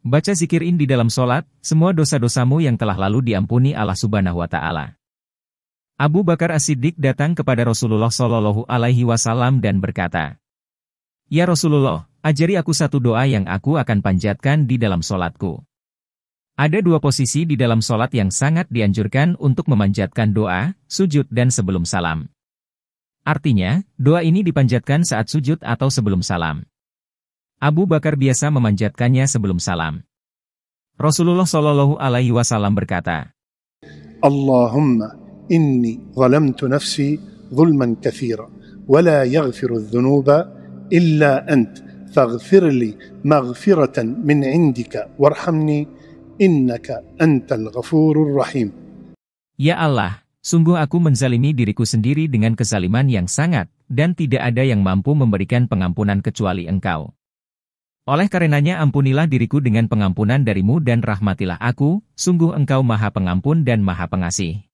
Baca zikir ini di dalam solat, semua dosa-dosamu yang telah lalu diampuni Allah subhanahu wa ta'ala. Abu Bakar As-Siddiq datang kepada Rasulullah Shallallahu Alaihi Wasallam dan berkata, Ya Rasulullah, ajari aku satu doa yang aku akan panjatkan di dalam solatku. Ada dua posisi di dalam solat yang sangat dianjurkan untuk memanjatkan doa, sujud dan sebelum salam. Artinya, doa ini dipanjatkan saat sujud atau sebelum salam. Abu Bakar biasa memanjatkannya sebelum salam. Rasulullah Shallallahu Alaihi Wasallam berkata, Allahumma inni zalamtu nafsi zulman kathira, wa la yaghfiru dhunuba illa ant, faghfirli maghfiratan min indika warhamni innaka antal ghafurur rahim. Ya Allah, sungguh aku menzalimi diriku sendiri dengan kezaliman yang sangat, dan tidak ada yang mampu memberikan pengampunan kecuali engkau. Oleh karenanya ampunilah diriku dengan pengampunan darimu dan rahmatilah aku, sungguh engkau maha pengampun dan maha pengasih.